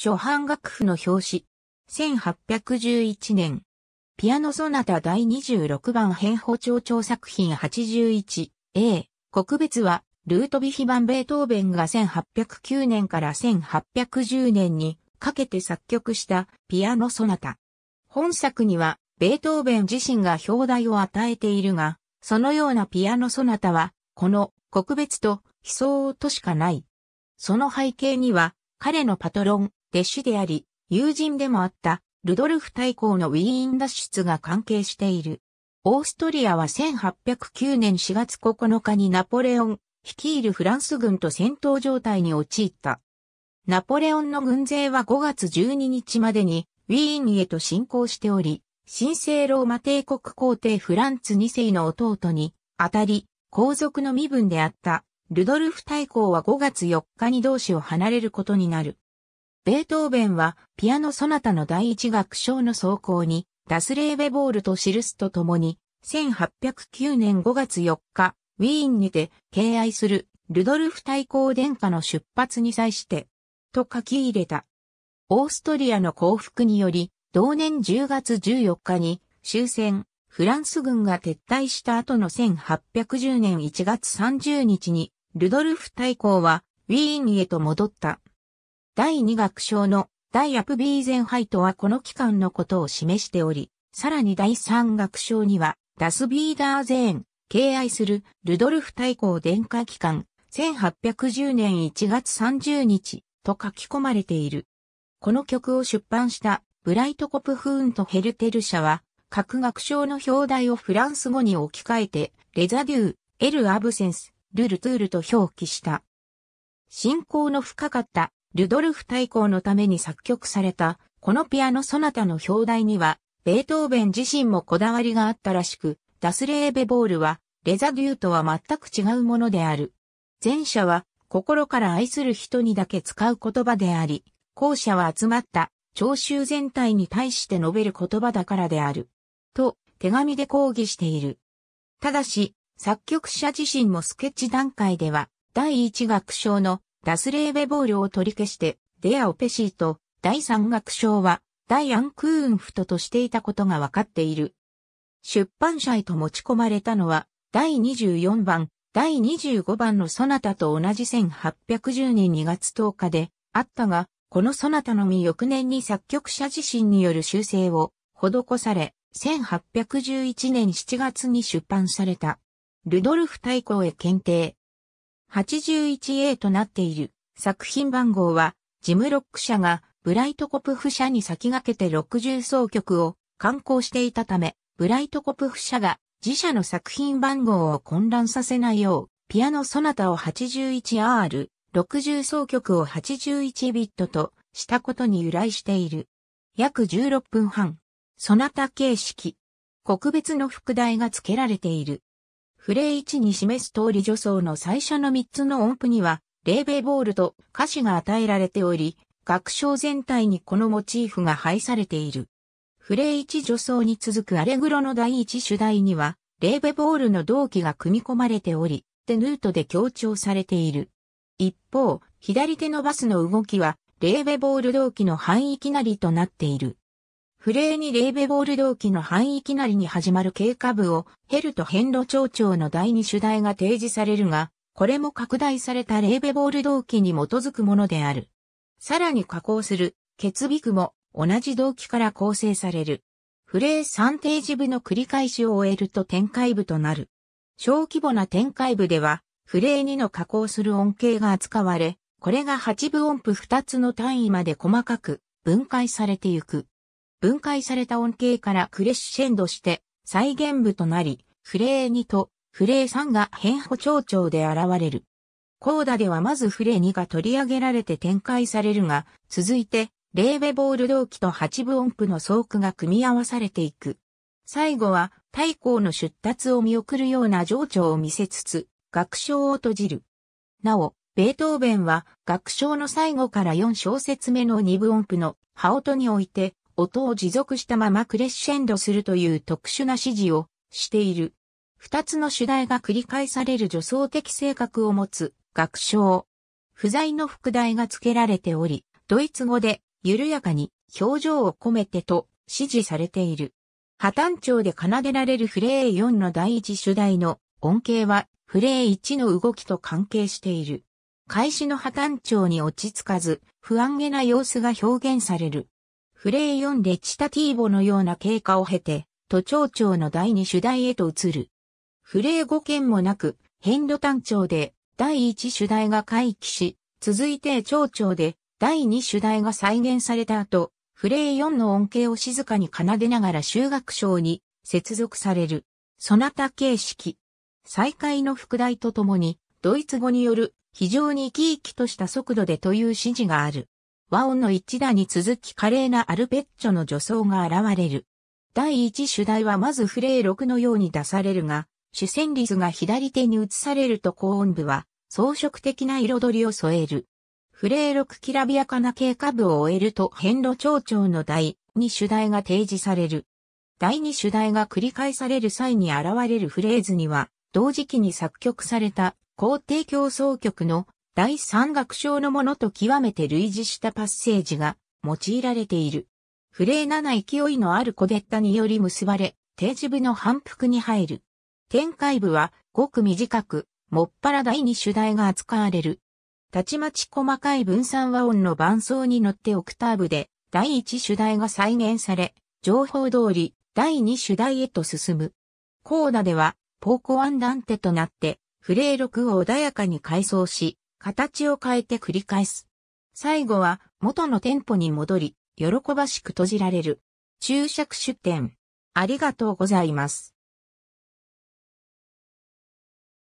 初版楽譜の表紙。1811年。ピアノソナタ第26番変法調調作品 81A。国別は、ルートビヒバンベートーベンが1809年から1810年にかけて作曲したピアノソナタ。本作には、ベートーベン自身が表題を与えているが、そのようなピアノソナタは、この国別と悲壮としかない。その背景には、彼のパトロン、弟子であり、友人でもあった、ルドルフ大公のウィーン脱出が関係している。オーストリアは1809年4月9日にナポレオン率いるフランス軍と戦闘状態に陥った。ナポレオンの軍勢は5月12日までにウィーンへと侵攻しており、神聖ローマ帝国皇帝フランツ2世の弟にあたり、皇族の身分であったルドルフ大公は5月4日に同志を離れることになる。ベートーベンは、ピアノソナタの第一楽章の走行に、ダスレーベボールと記すとともに、1809年5月4日、ウィーンにて敬愛するルドルフ大公殿下の出発に際して、と書き入れた。オーストリアの降伏により、同年10月14日に終戦、フランス軍が撤退した後の1810年1月30日に、ルドルフ大公はウィーンへと戻った。第2楽章の第アプビーゼンハイトはこの期間のことを示しており、さらに第3楽章には、ダスビーダーゼーン、敬愛するルドルフ大公殿下期間、1810年1月30日と書き込まれている。この曲を出版したブライトコプフーンとヘルテル社は、各学章の表題をフランス語に置き換えて、レザデュー、エル・アブセンス、ルルトゥールと表記した。信仰の深かったルドルフ大公のために作曲された、このピアノソナタの表題には、ベートーベン自身もこだわりがあったらしく、ダスレーベボールは、レザデューとは全く違うものである。前者は、心から愛する人にだけ使う言葉であり、後者は集まった聴衆全体に対して述べる言葉だからである。と、手紙で抗議している。ただし、作曲者自身もスケッチ段階では、第一楽章のダスレーベボールを取り消して、デア・オペシーと第三楽章は、ダイアン・クーンフトとしていたことが分かっている。出版社へと持ち込まれたのは、第24番、第25番のソナタと同じ1810年2月10日であったが、このソナタのみ翌年に作曲者自身による修正を施され、1811年7月に出版された。ルドルフ大公へ検定、81A となっている。作品番号は、ジムロック社がブライトコプフ社に先駆けて60奏曲を刊行していたため、ブライトコプフ社が自社の作品番号を混乱させないよう、ピアノソナタを 81R、60奏曲を81ビットとしたことに由来している。約16分半。ソナタ形式。国別の副題が付けられている。フレイ1に示す通り助走の最初の3つの音符には、レーベーボールと歌詞が与えられており、楽章全体にこのモチーフが配されている。フレイ1助走に続くアレグロの第1主題には、レーベボールの同期が組み込まれており、テヌートで強調されている。一方、左手のバスの動きは、レーベボール同期の範囲きなりとなっている。フレーにレーベボール同期の範囲きなりに始まる経過部をヘルとン路長調の第二主題が提示されるが、これも拡大されたレーベボール同期に基づくものである。さらに加工する、決尾区も同じ動機から構成される。フレー3定時部の繰り返しを終えると展開部となる。小規模な展開部では、フレー2の加工する音形が扱われ、これが8部音符2つの単位まで細かく分解されていく。分解された音形からクレッシェンドして再現部となり、フレー2とフレー3が変歩蝶調で現れる。コーダではまずフレー2が取り上げられて展開されるが、続いて、レーベボール同期と8分音符の奏句が組み合わされていく。最後は、太鼓の出立を見送るような情緒を見せつつ、楽章を閉じる。なお、ベートーベンは、楽章の最後から4小節目の2分音符の、羽音において、音を持続したままクレッシェンドするという特殊な指示をしている。二つの主題が繰り返される女装的性格を持つ楽章。不在の副題が付けられており、ドイツ語で緩やかに表情を込めてと指示されている。破綻調で奏でられるフレー4の第一主題の音形はフレー1の動きと関係している。開始の破綻調に落ち着かず不安げな様子が表現される。フレイヨン・レチタティーボのような経過を経て、都庁長の第二主題へと移る。フレイ5件もなく、遍路単調で第一主題が回帰し、続いて町長で第二主題が再現された後、フレイ4の恩恵を静かに奏でながら修学賞に接続される。そなた形式。再開の副題とともに、ドイツ語による非常に生き生きとした速度でという指示がある。和音の一打に続き華麗なアルペッチョの助走が現れる。第一主題はまずフレー6のように出されるが、主旋律が左手に移されると高音部は装飾的な彩りを添える。フレー6きらびやかな経過部を終えると変路長調の第二主題が提示される。第二主題が繰り返される際に現れるフレーズには、同時期に作曲された皇帝競争曲の第三楽章のものと極めて類似したパッセージが用いられている。レーナな勢いのあるコデッタにより結ばれ、定時部の反復に入る。展開部はごく短く、もっぱら第二主題が扱われる。たちまち細かい分散和音の伴奏に乗ってオクターブで第一主題が再現され、情報通り第二主題へと進む。コーダではポーコアンダンテとなって、フレー6を穏やかに改装し、形を変えて繰り返す。最後は元の店舗に戻り、喜ばしく閉じられる。注釈出店。ありがとうございます。